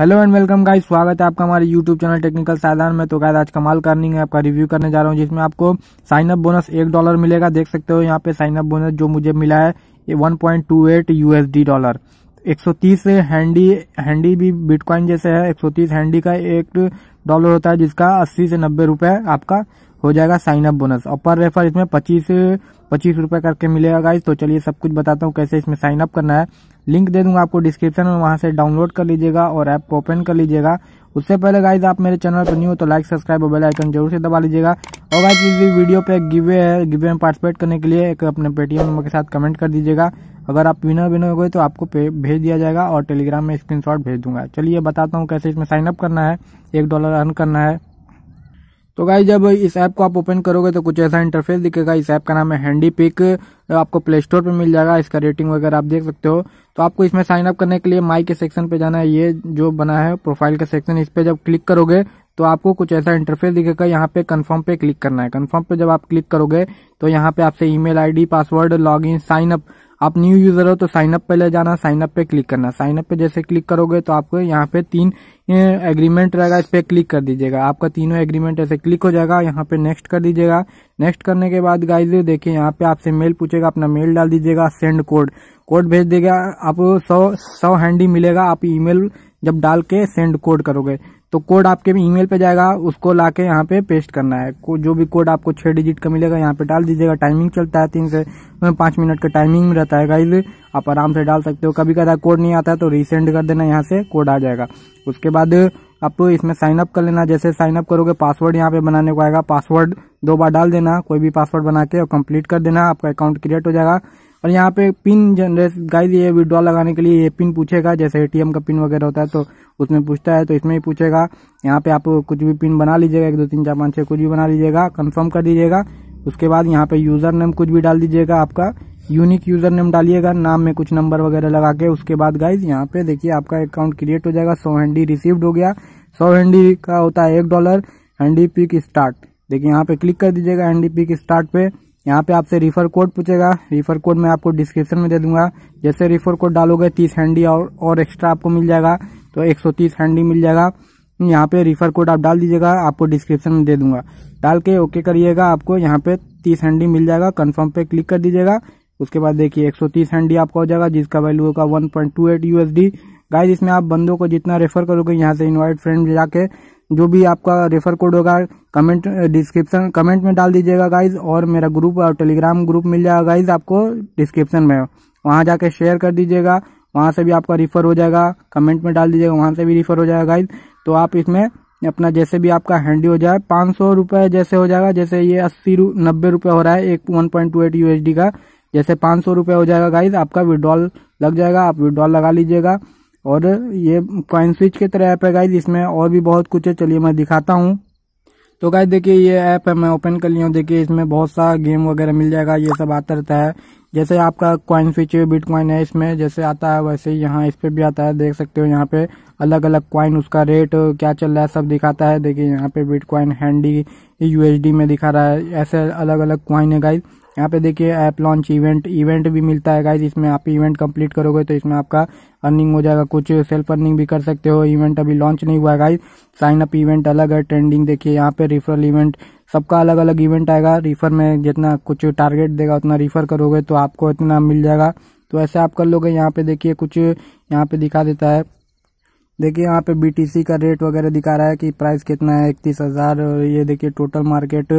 hello and welcome guys स्वागत है आपका हमारे यूट्यूब चैनल टेक्निकल साधारण में तो गाइस आज कमाल करनिंग है आपका रिव्यू करने जा रहा हूँ जिसमें आपको साइन अप बोनस एक डॉलर मिलेगा देख सकते हो यहाँ पे साइन अप बोनस जो मुझे मिला है ये 1.28 यूएसडी डॉलर 130 हैंडी हैंडी भी बिटकॉइन जैसे है एक हैंडी का एक डॉलर होता है जिसका अस्सी से नब्बे रुपये आपका हो जाएगा साइन अप बोनस और पर रेफर इसमें पच्चीस पच्चीस रुपये करके मिलेगा गाइज तो चलिए सब कुछ बताता हूँ कैसे इसमें साइन अप करना है लिंक दे दूंगा आपको डिस्क्रिप्शन में वहां से डाउनलोड कर लीजिएगा और ऐप को ओपन कर लीजिएगा उससे पहले गाइज आप मेरे चैनल पर न्यू हो तो लाइक सब्सक्राइब और बेल आइकन जरूर से दबा लीजिएगा और गाइज इस वीडियो पे गिवे है गिवे में पार्टिसिपेट करने के लिए एक अपने पेटीएम नंबर के साथ कमेंट कर दीजिएगा अगर आप विनर विनर हो गए तो आपको भेज दिया जाएगा और टेलीग्राम में स्क्रीन भेज दूंगा चलिए बताता हूँ कैसे इसमें साइन अप करना है एक डॉलर अर्न करना है तो गाई जब इस ऐप को आप ओपन करोगे तो कुछ ऐसा इंटरफेस दिखेगा इस ऐप का नाम है हैंडी पिक तो आपको प्ले स्टोर पर मिल जाएगा इसका रेटिंग वगैरह आप देख सकते हो तो आपको इसमें साइन अप करने के लिए माई के सेक्शन पे जाना है ये जो बना है प्रोफाइल का सेक्शन इस पे जब क्लिक करोगे तो आपको कुछ ऐसा इंटरफेस दिखेगा यहाँ पे कंफर्म पे क्लिक करना है कंफर्म पे जब आप क्लिक करोगे तो यहाँ पे आपसे email ID password login sign up आप न्यू यूजर हो तो साइन अप पे ले जाना साइन अप पे क्लिक करना साइन अप पे जैसे क्लिक करोगे तो आपको यहाँ पे तीन एग्रीमेंट रहेगा इस पर क्लिक कर दीजिएगा आपका तीनों एग्रीमेंट ऐसे क्लिक हो जाएगा यहाँ पे नेक्स्ट कर दीजिएगा नेक्स्ट करने के बाद गाइज देखिए यहाँ पे आपसे मेल पूछेगा अपना मेल डाल दीजिएगा सेंड कोड कोड भेज देगा आपको सौ सौ हैंडी मिलेगा आप ईमेल जब डाल के सेंड कोड करोगे तो कोड आपके ईमेल पे जाएगा उसको ला के यहाँ पे पेस्ट करना है जो भी कोड आपको छह डिजिट का मिलेगा यहाँ पे डाल दीजिएगा टाइमिंग चलता है तीन से पांच मिनट का टाइमिंग रहता है गाइज आप आराम से डाल सकते हो कभी कभी कोड नहीं आता है तो रिसेंड कर देना यहाँ से कोड आ जाएगा उसके बाद आप इसमें साइन अप कर लेना जैसे साइन अप करोगे पासवर्ड यहाँ पे बनाने को आएगा पासवर्ड दो बार डाल देना कोई भी पासवर्ड बना के और कंप्लीट कर देना आपका अकाउंट क्रिएट हो जाएगा और यहाँ पे पिन जनरेट गाइस ये विड्रॉ लगाने के लिए ये पिन पूछेगा जैसे एटीएम का पिन वगैरह होता है तो उसमें पूछता है तो इसमें ही पूछेगा यहाँ पे आप कुछ भी पिन बना लीजिएगा एक दो तीन चार पाँच छः कुछ भी बना लीजिएगा कन्फर्म कर दीजिएगा उसके बाद यहाँ पे यूज़र नेम कुछ भी डाल दीजिएगा आपका यूनिक यूज़र नेम डालिएगा नाम में कुछ नंबर वगैरह लगा के उसके बाद गाइज यहाँ पे देखिए आपका अकाउंट क्रिएट हो जाएगा सौ हैंडी रिसीव्ड हो गया सौ हैंडी का होता है एक डॉलर हैंडी पिक स्टार्ट देखिए यहाँ पे क्लिक कर दीजिएगा हैंडी पिक स्टार्ट पे यहाँ पे आपसे रिफर कोड पूछेगा रिफर कोड मैं आपको डिस्क्रिप्शन में दे दूंगा जैसे रिफर कोड डालोगे तीस हैंडी और और एक्स्ट्रा आपको मिल जाएगा तो एक सौ तीस हैंडी मिल जाएगा यहाँ पे रिफर कोड आप डाल दीजिएगा आपको डिस्क्रिप्शन में दे दूंगा डाल के ओके करिएगा आपको यहाँ पे तीस हैंडी मिल जाएगा कन्फर्म पे क्लिक कर दीजिएगा उसके बाद देखिए एक सौ तीस हैंडी आपका हो जाएगा जिसका वैल्यू होगा one point two eight USD guys इसमें आप बंदों को जितना रेफर करोगे यहाँ से इन्वाइट फ्रेंड जाके जो भी आपका रेफर कोड होगा कमेंट डिस्क्रिप्शन कमेंट में डाल दीजिएगा गाइज और मेरा ग्रुप और टेलीग्राम ग्रुप मिल जाएगा गाइज आपको डिस्क्रिप्शन में वहाँ जाके शेयर कर दीजिएगा वहाँ से भी आपका रिफ़र हो जाएगा कमेंट में डाल दीजिएगा वहाँ से भी रिफ़र हो जाएगा गाइज तो आप इसमें अपना जैसे भी आपका हैंडी हो जाए पाँच सौ जैसे हो जाएगा जैसे ये अस्सी नब्बे रुपये हो रहा है एक वन पॉइंट टू एट यू का जैसे पाँच सौ हो जाएगा गाइज आपका विड्रॉल लग जाएगा आप विड्रॉल लगा लीजिएगा और ये कॉइन स्विच की तरह ऐप है गाइज इसमें और भी बहुत कुछ है चलिए मैं दिखाता हूँ तो गाइज देखिए ये ऐप है मैं ओपन कर लिया हूँ देखिए इसमें बहुत सा गेम वगैरह मिल जाएगा ये सब आता रहता है जैसे आपका कॉइन स्विच बिट है इसमें जैसे आता है वैसे ही यहाँ इस पर भी आता है देख सकते हो यहाँ पे अलग अलग कॉइन उसका रेट क्या चल रहा है सब दिखाता है देखिए यहाँ पे बिट हैंडी यूएसडी में दिखा रहा है ऐसे अलग अलग कॉइन है गाइज यहाँ पे देखिए ऐप लॉन्च इवेंट इवेंट भी मिलता है गाइज इसमें आप इवेंट कंप्लीट करोगे तो इसमें आपका अर्निंग हो जाएगा कुछ सेल्फ अर्निंग भी कर सकते हो इवेंट अभी लॉन्च नहीं हुआ है गाइज साइन अप इवेंट अलग है ट्रेंडिंग देखिए यहाँ पे रिफरल इवेंट सबका अलग अलग इवेंट आएगा रिफर में जितना कुछ टारगेट देगा उतना रिफर करोगे तो आपको इतना मिल जाएगा तो ऐसे आप कर लोगे यहाँ पे देखिए कुछ यहाँ पे दिखा देता है देखिए यहाँ पे बीटीसी का रेट वगैरह दिखा रहा है कि प्राइस कितना है इकतीस हज़ार ये देखिए टोटल मार्केट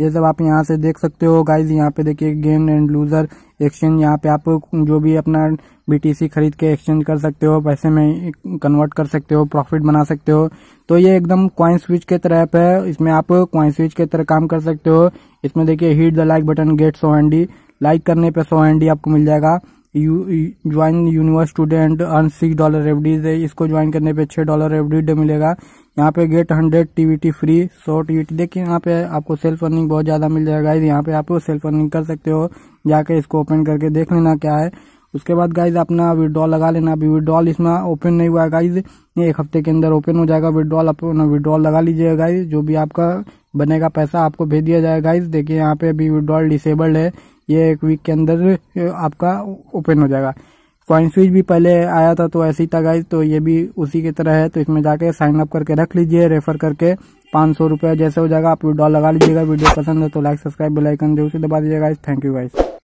ये सब आप यहाँ से देख सकते हो गाइज यहाँ पे देखिए गेन एंड लूजर एक्सचेंज यहाँ पे आप जो भी अपना बीटीसी खरीद के एक्सचेंज कर सकते हो पैसे में कन्वर्ट कर सकते हो प्रॉफिट बना सकते हो तो ये एकदम क्वाइन स्विच के तरह ऐप है इसमें आप क्वाइन स्विच के तरह काम कर सकते हो इसमें देखिये hit the like button get so Andy like करने पे सो एंडी आपको मिल जाएगा join universe student earn six dollar rewards है इसको ज्वाइन करने पे छह डॉलर डे मिलेगा यहाँ पे get hundred TVT free so TVT देखिए यहाँ पे आपको सेल्फ अर्निंग बहुत ज़्यादा मिल जाएगा यहाँ पे आप सेल्फ अर्निंग कर सकते हो जाके इसको ओपन करके देख लेना क्या है उसके बाद गाइज अपना विड्रॉल लगा लेना अभी विड्रॉल इसमें ओपन नहीं हुआ है गाइज ये एक हफ्ते के अंदर ओपन हो जाएगा विड्रॉल अपना विड्रॉल लगा लीजिए गाइज जो भी आपका बनेगा पैसा आपको भेज दिया जाएगा गाइज देखिए यहाँ पे अभी विड्रॉल डिसेबल्ड है ये एक वीक के अंदर आपका ओपन हो जाएगा कॉइन स्विच भी पहले आया था तो ऐसे ही था गाइज तो ये भी उसी की तरह है तो इसमें जाके साइन अप करके रख लीजिए रेफर करके पाँच सौ रुपया जैसे हो जाएगा आप विड्रॉ लगा लीजिएगा वीडियो पसंद है तो लाइक सब्सक्राइब बेलाइकन जरूर से दबा दीजिएगा गाइज थैंक यू गाइज